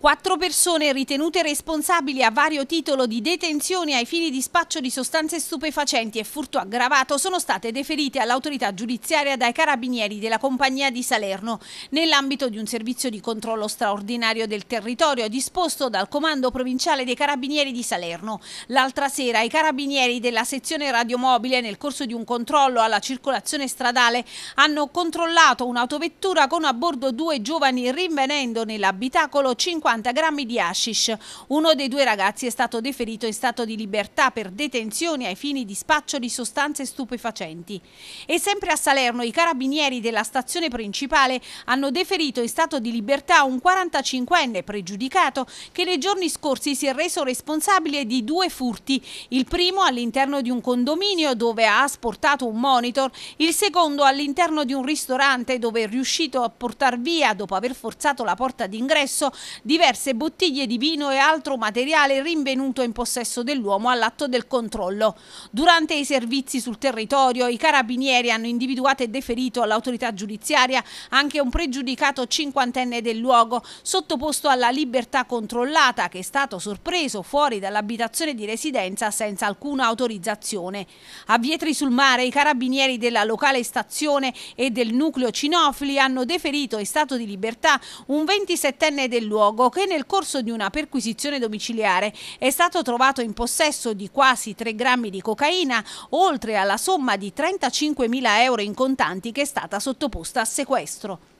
Quattro persone ritenute responsabili a vario titolo di detenzione ai fini di spaccio di sostanze stupefacenti e furto aggravato sono state deferite all'autorità giudiziaria dai carabinieri della Compagnia di Salerno nell'ambito di un servizio di controllo straordinario del territorio disposto dal Comando Provinciale dei Carabinieri di Salerno. L'altra sera i carabinieri della sezione radiomobile nel corso di un controllo alla circolazione stradale hanno controllato un'autovettura con a bordo due giovani rinvenendo nell'abitacolo 50 50 grammi di hashish. Uno dei due ragazzi è stato deferito in stato di libertà per detenzione ai fini di spaccio di sostanze stupefacenti. E sempre a Salerno i carabinieri della stazione principale hanno deferito in stato di libertà un 45enne pregiudicato che nei giorni scorsi si è reso responsabile di due furti, il primo all'interno di un condominio dove ha asportato un monitor, il secondo all'interno di un ristorante dove è riuscito a portare via, dopo aver forzato la porta d'ingresso, di diverse bottiglie di vino e altro materiale rinvenuto in possesso dell'uomo all'atto del controllo. Durante i servizi sul territorio i carabinieri hanno individuato e deferito all'autorità giudiziaria anche un pregiudicato cinquantenne del luogo, sottoposto alla libertà controllata che è stato sorpreso fuori dall'abitazione di residenza senza alcuna autorizzazione. A Vietri sul Mare i carabinieri della locale stazione e del nucleo Cinofili hanno deferito in stato di libertà un 27enne del luogo che nel corso di una perquisizione domiciliare è stato trovato in possesso di quasi 3 grammi di cocaina, oltre alla somma di 35.000 euro in contanti che è stata sottoposta a sequestro.